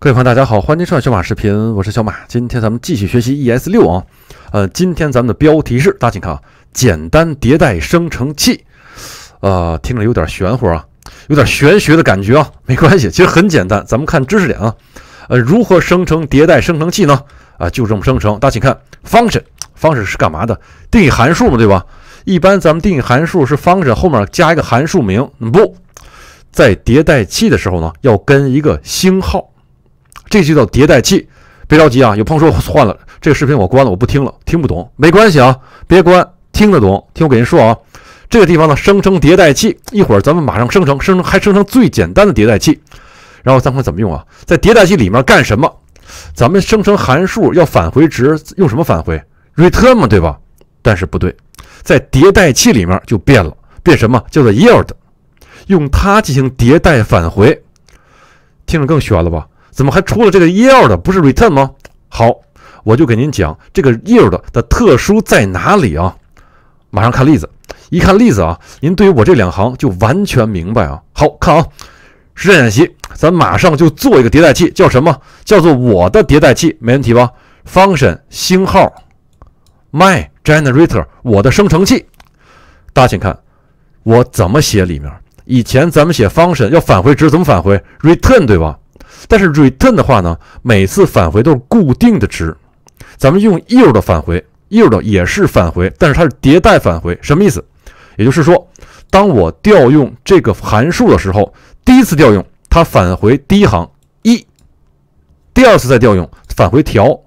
各位朋友，大家好，欢迎收看小马视频，我是小马。今天咱们继续学习 ES 六啊，呃，今天咱们的标题是，大家请看啊，简单迭代生成器，啊，听着有点玄乎啊，有点玄学的感觉啊，没关系，其实很简单。咱们看知识点啊，呃，如何生成迭代生成器呢？啊，就这么生成。大家请看，function，function 是干嘛的？定义函数嘛，对吧？一般咱们定义函数是 function 后面加一个函数名，不，在迭代器的时候呢，要跟一个星号。这就叫迭代器。别着急啊！有朋友说换了这个视频，我关了，我不听了，听不懂没关系啊！别关，听得懂。听我给您说啊，这个地方呢，生成迭代器。一会儿咱们马上生成，生成还生成最简单的迭代器。然后咱们怎么用啊？在迭代器里面干什么？咱们生成函数要返回值，用什么返回？return 嘛，对吧？但是不对，在迭代器里面就变了，变什么？叫做 yield，用它进行迭代返回。听着更玄了吧？怎么还出了这个 yield 不是 return 吗？好，我就给您讲这个 yield 的特殊在哪里啊？马上看例子，一看例子啊，您对于我这两行就完全明白啊。好看啊，实战演习，咱马上就做一个迭代器，叫什么？叫做我的迭代器，没问题吧？function 星号 my generator 我的生成器，大家请看我怎么写里面。以前咱们写 function 要返回值怎么返回？return 对吧？但是 return 的话呢，每次返回都是固定的值。咱们用 yield 的返回，yield 也是返回，但是它是迭代返回。什么意思？也就是说，当我调用这个函数的时候，第一次调用它返回第一行一，第二次再调用返回条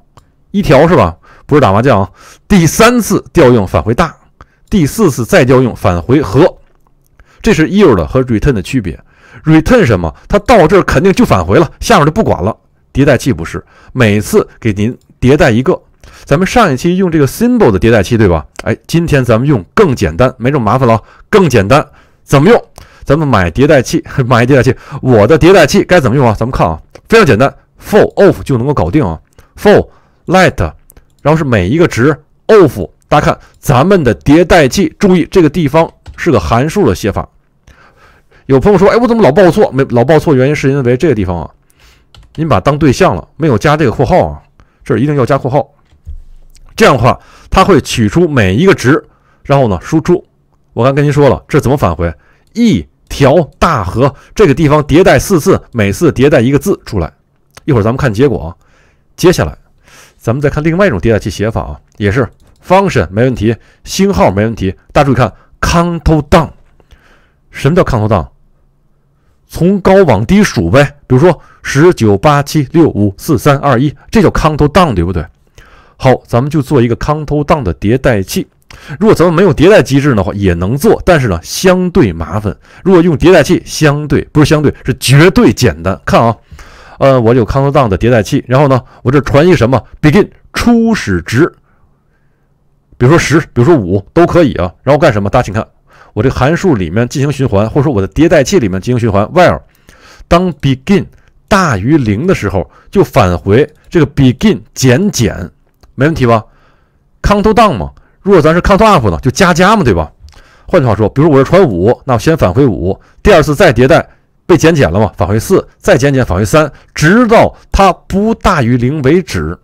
一条是吧？不是打麻将啊。第三次调用返回大，第四次再调用返回和，这是 yield 和 return 的区别。return 什么？它到这儿肯定就返回了，下面就不管了。迭代器不是每次给您迭代一个。咱们上一期用这个 symbol 的迭代器，对吧？哎，今天咱们用更简单，没这么麻烦了，更简单。怎么用？咱们买迭代器，买迭代器。我的迭代器该怎么用啊？咱们看啊，非常简单，for of 就能够搞定啊。for let，然后是每一个值 of，大家看，咱们的迭代器，注意这个地方是个函数的写法。有朋友说，哎，我怎么老报错？没老报错原因是因为这个地方啊，您把当对象了，没有加这个括号啊，这儿一定要加括号。这样的话，它会取出每一个值，然后呢输出。我刚跟您说了，这怎么返回？一条大河，这个地方迭代四次，每次迭代一个字出来。一会儿咱们看结果。啊。接下来，咱们再看另外一种迭代器写法啊，也是 function 没问题，星号没问题。大家注意看，countdown。什么叫 count down？从高往低数呗，比如说十九八七六五四三二一，这叫 count down，对不对？好，咱们就做一个 count down 的迭代器。如果咱们没有迭代机制的话，也能做，但是呢，相对麻烦。如果用迭代器，相对不是相对，是绝对简单。看啊，呃，我有 count down 的迭代器，然后呢，我这传一什么 begin 初始值，比如说十，比如说五都可以啊。然后干什么？大家请看。我这个函数里面进行循环，或者说我的迭代器里面进行循环，while 当 begin 大于零的时候，就返回这个 begin 减减，没问题吧？count down 嘛，如果咱是 count up 呢，就加加嘛，对吧？换句话说，比如我是传五，那我先返回五，第二次再迭代被减减了嘛，返回四，再减减返回三，直到它不大于零为止。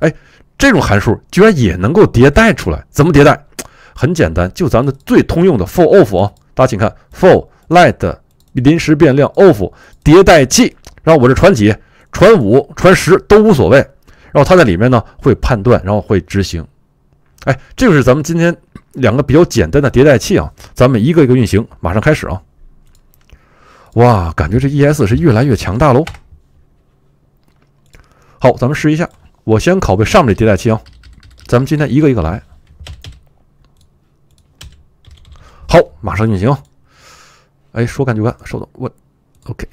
哎，这种函数居然也能够迭代出来，怎么迭代？很简单，就咱们最通用的 for of 啊，大家请看 for let 临时变量 of 迭代器，然后我这传几传五传十都无所谓，然后它在里面呢会判断，然后会执行。哎，这个是咱们今天两个比较简单的迭代器啊，咱们一个一个运行，马上开始啊。哇，感觉这 ES 是越来越强大喽。好，咱们试一下，我先拷贝上面的迭代器啊，咱们今天一个一个来。好，马上运行。哎，说干就干，收到，我 OK。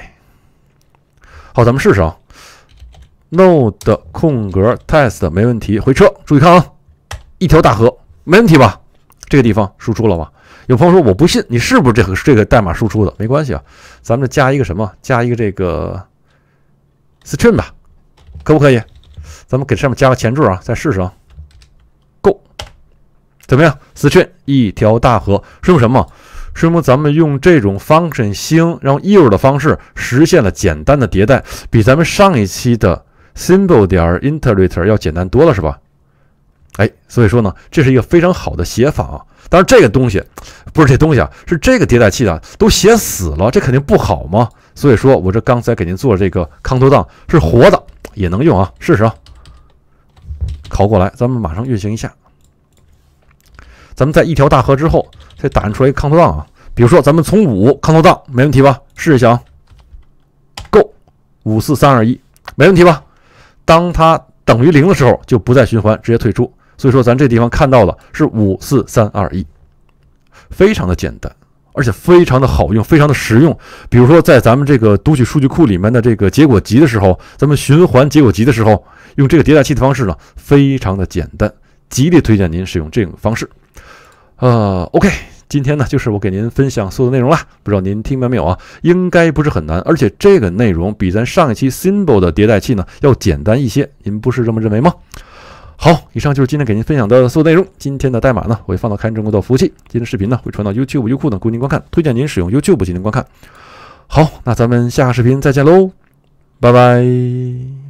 好，咱们试试啊。node 空格 test 没问题，回车。注意看啊，一条大河，没问题吧？这个地方输出了吧？有朋友说我不信，你是不是这个这个代码输出的？没关系啊，咱们加一个什么？加一个这个 string 吧，可不可以？咱们给上面加个前缀啊，再试试啊。怎么样，string 一条大河，说明什么？说明咱们用这种 function 星，然后 use 的方式实现了简单的迭代，比咱们上一期的 symbol 点儿 iterator 要简单多了，是吧？哎，所以说呢，这是一个非常好的写法。啊。当然，这个东西，不是这东西啊，是这个迭代器啊，都写死了，这肯定不好嘛。所以说我这刚才给您做这个 c o u n t e r d o w n 是活的，也能用啊，试试啊，拷过来，咱们马上运行一下。咱们在一条大河之后，再打印出来一个 countdown 啊。比如说，咱们从五 countdown 没问题吧？试一下啊，go 五四三二一，没问题吧？当它等于零的时候，就不再循环，直接退出。所以说，咱这地方看到的是五四三二一，非常的简单，而且非常的好用，非常的实用。比如说，在咱们这个读取数据库里面的这个结果集的时候，咱们循环结果集的时候，用这个迭代器的方式呢，非常的简单，极力推荐您使用这种方式。呃，OK，今天呢就是我给您分享所有内容了，不知道您听明白没有啊？应该不是很难，而且这个内容比咱上一期 symbol 的迭代器呢要简单一些，您不是这么认为吗？好，以上就是今天给您分享的所有内容。今天的代码呢，我会放到开源中国的服务器。今天视频呢，会传到 YouTube、优酷等供您观看，推荐您使用 YouTube 进行观看。好，那咱们下个视频再见喽，拜拜。